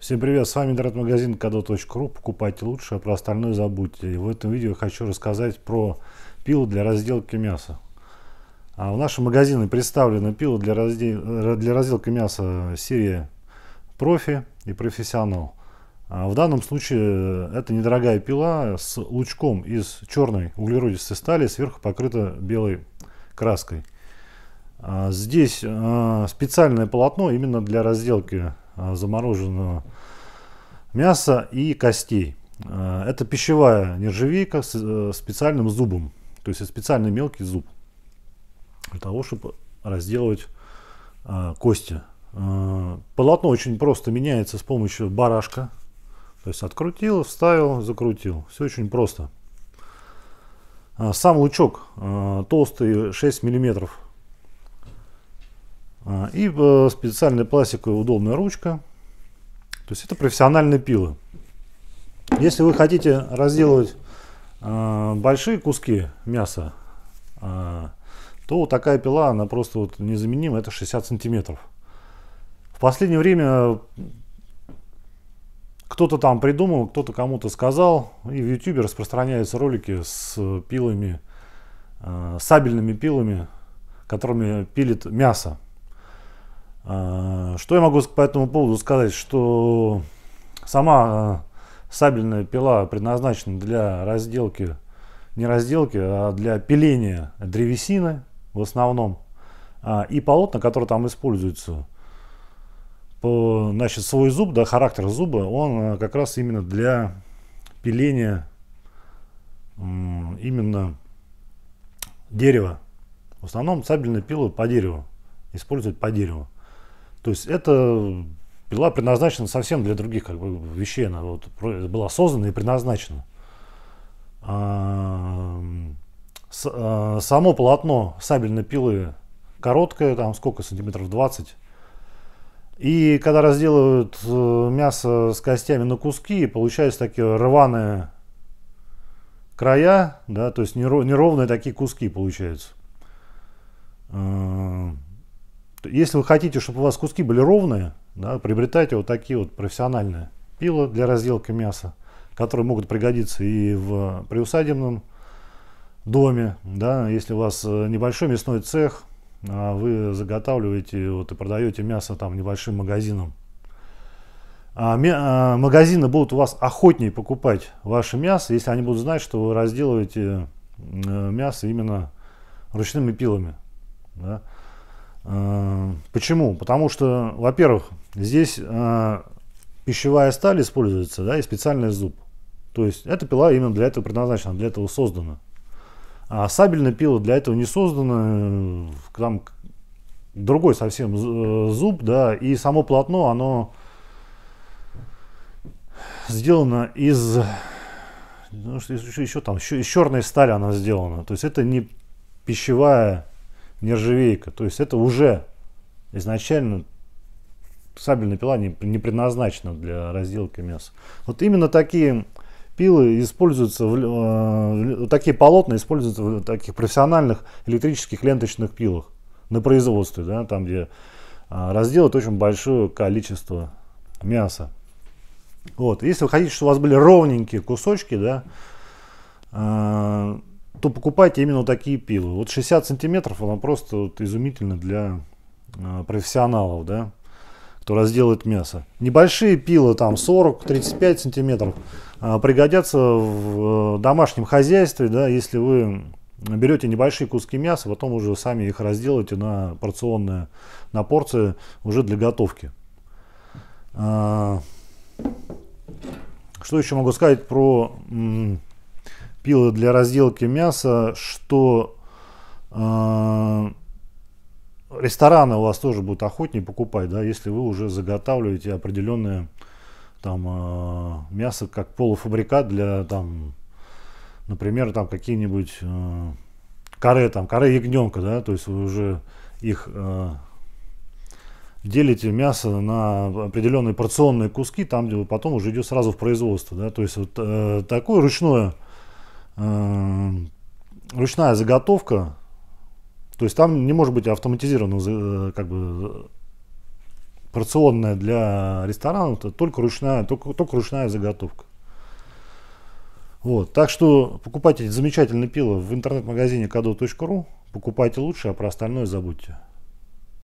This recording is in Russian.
Всем привет, с вами интернет-магазин kado.ru, покупайте лучше, а про остальное забудьте. И в этом видео я хочу рассказать про пилу для разделки мяса. А в нашем магазине представлена пила для, раздел... Э, для разделки мяса серии профи и профессионал. А в данном случае э, это недорогая пила с лучком из черной углеродистой стали, сверху покрыта белой краской. А здесь а, специальное полотно именно для разделки Э, замороженного мяса и костей. Э, это пищевая нержавейка с э, специальным зубом, то есть специальный мелкий зуб, для того, чтобы разделывать кости. Полотно очень просто меняется с помощью барашка. То есть открутил, вставил, закрутил. Все очень просто. Сам лучок толстый 6 миллиметров а, и э, специальная пластиковая удобная ручка. То есть это профессиональные пилы. Если вы хотите разделывать а, большие куски мяса, а, то вот такая пила, она просто вот незаменима, это 60 сантиметров. В последнее время кто-то там придумал, кто-то кому-то сказал, и в Ютубе распространяются ролики с пилами, сабельными пилами, которыми пилит мясо. А, что я могу по этому поводу сказать, что сама а, сабельная пила предназначена для разделки, не разделки, а для пиления древесины в основном. А, и полотна, которые там используются, по, значит, свой зуб, да, характер зуба, он как раз именно для пиления именно дерева. В основном сабельная пила по дереву, используют по дереву. То есть это была предназначена совсем для других как бы, вещей. Она вот, была создана и предназначена. А, с, а, само полотно сабельной пилы короткое, там сколько, сантиметров 20. И когда разделывают э, мясо с костями на куски, получаются такие рваные края, да, то есть неровные такие куски получаются. А, если вы хотите, чтобы у вас куски были ровные, да, приобретайте вот такие вот профессиональные пилы для разделки мяса, которые могут пригодиться и в приусадебном доме. Да, если у вас э, небольшой мясной цех, а вы заготавливаете вот, и продаете мясо там небольшим магазинам. А, а, магазины будут у вас охотнее покупать ваше мясо, если они будут знать, что вы разделываете э, мясо именно ручными пилами. Да? А, Почему? Потому что, во-первых, здесь э, пищевая сталь используется, да, и специальный зуб. То есть эта пила именно для этого предназначена, для этого создана. А сабельная пила для этого не создана, э, там другой совсем э, зуб, да, и само полотно, оно сделано из, ну, еще, еще там, еще, из черной стали она сделана. То есть это не пищевая нержавейка, то есть это уже изначально сабельная пила не, не предназначена для разделки мяса. Вот именно такие пилы используются, в, э, такие полотна используются в таких профессиональных электрических ленточных пилах на производстве, да, там где э, разделают очень большое количество мяса. Вот, если вы хотите, чтобы у вас были ровненькие кусочки, да, э, то покупайте именно такие пилы. Вот 60 сантиметров, она просто вот изумительна для Э, профессионалов, да, кто разделает мясо. Небольшие пилы, там 40-35 сантиметров, э, пригодятся в э, домашнем хозяйстве, да, если вы берете небольшие куски мяса, потом уже сами их разделаете на порционные, на порции уже для готовки. Что еще могу сказать про пилы для разделки мяса, что рестораны у вас тоже будут охотнее покупать, да, если вы уже заготавливаете определенное там э, мясо как полуфабрикат для там, например, там какие-нибудь э, там каре ягненка, да, то есть вы уже их э, делите мясо на определенные порционные куски, там, где вы потом уже идет сразу в производство, да, то есть вот э, такое ручное э, ручная заготовка то есть там не может быть автоматизированного э, как бы порционная для ресторанов, это только ручная, только, только ручная заготовка. Вот. Так что покупайте замечательные пиво в интернет-магазине kado.ru. Покупайте лучше, а про остальное забудьте.